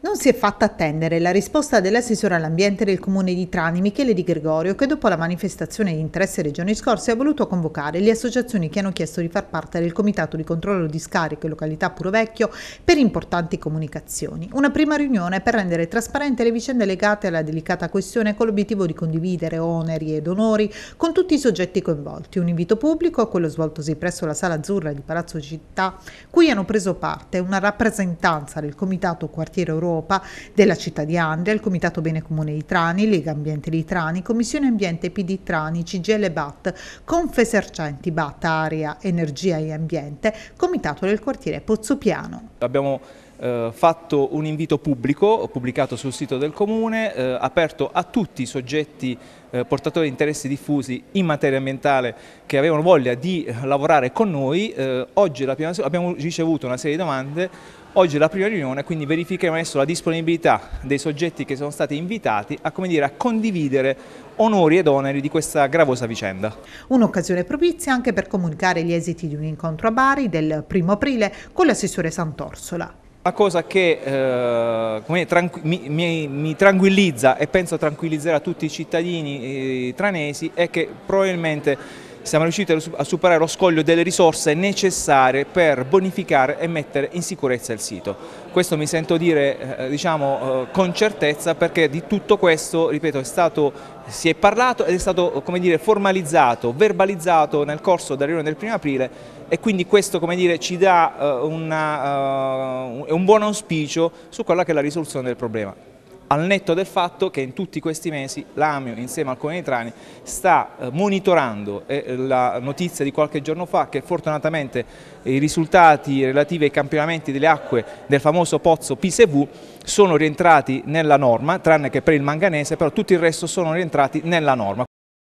Non si è fatta attendere la risposta dell'assessore all'ambiente del comune di Trani, Michele Di Gregorio, che dopo la manifestazione di interesse dei giorni scorsi ha voluto convocare le associazioni che hanno chiesto di far parte del comitato di controllo di scariche località Puro Vecchio per importanti comunicazioni. Una prima riunione per rendere trasparente le vicende legate alla delicata questione con l'obiettivo di condividere oneri ed onori con tutti i soggetti coinvolti. Un invito pubblico, quello svoltosi presso la Sala Azzurra di Palazzo Città, cui hanno preso parte una rappresentanza del comitato quartiere europeo Europa, della città di Andria, il Comitato Bene Comune di Trani, Lega Ambiente di Trani, Commissione Ambiente PD Trani, CGL BAT, Confesercenti BAT, Area, Energia e Ambiente, Comitato del quartiere Pozzopiano. Abbiamo eh, fatto un invito pubblico, pubblicato sul sito del Comune, eh, aperto a tutti i soggetti eh, portatori di interessi diffusi in materia ambientale che avevano voglia di lavorare con noi. Eh, oggi abbiamo ricevuto una serie di domande Oggi è la prima riunione, quindi verifichiamo adesso la disponibilità dei soggetti che sono stati invitati a, dire, a condividere onori ed oneri di questa gravosa vicenda. Un'occasione propizia anche per comunicare gli esiti di un incontro a Bari del primo aprile con l'assessore Sant'Orsola. La cosa che eh, me, tranqu mi, mi, mi, tranquillizza e penso tranquillizzerà tutti i cittadini eh, tranesi è che probabilmente siamo riusciti a superare lo scoglio delle risorse necessarie per bonificare e mettere in sicurezza il sito. Questo mi sento dire eh, eh, diciamo, eh, con certezza perché di tutto questo, ripeto, è stato si è parlato ed è stato dire, formalizzato, verbalizzato nel corso della riunione del primo aprile e quindi questo dire, ci dà una, un buon auspicio su quella che è la risoluzione del problema al netto del fatto che in tutti questi mesi l'AMIO insieme al Comune di Trani sta eh, monitorando eh, la notizia di qualche giorno fa che fortunatamente i risultati relativi ai campionamenti delle acque del famoso pozzo PSV sono rientrati nella norma, tranne che per il manganese, però tutto il resto sono rientrati nella norma.